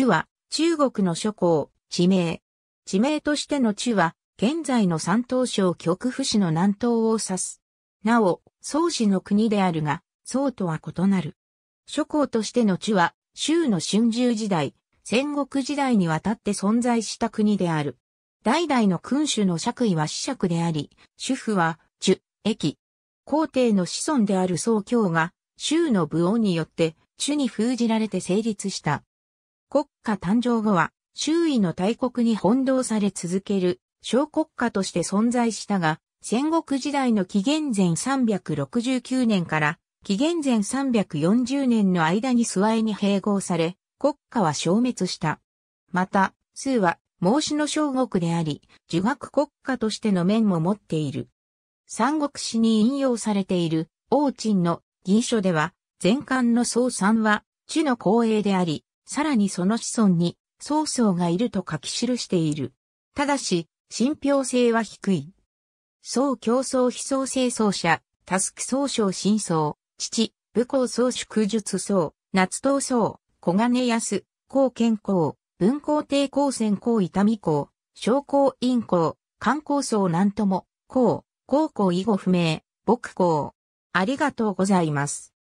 チュは、中国の諸侯、地名。地名としてのチュは、現在の山東省極府市の南東を指す。なお、宋氏の国であるが、宋とは異なる。諸侯としてのチュは、州の春秋時代、戦国時代にわたって存在した国である。代々の君主の爵位は子爵であり、主婦は、主、駅。皇帝の子孫である宋教が、州の武王によって、主に封じられて成立した。国家誕生後は、周囲の大国に翻弄され続ける小国家として存在したが、戦国時代の紀元前369年から紀元前340年の間に諏訪に併合され、国家は消滅した。また、数は、孟子の小国であり、儒学国家としての面も持っている。三国史に引用されている、王鎮の銀書では、前漢の総三は、地の光栄であり、さらにその子孫に、曹操がいると書き記している。ただし、信憑性は低い。総競争非創生奏者、タスク総称真相、父、武功総祝術僧、夏闘僧、小金安、高健康、文皇帝高専高痛み公、商工院公、観光層なんとも、公、高校以後不明、牧公。ありがとうございます。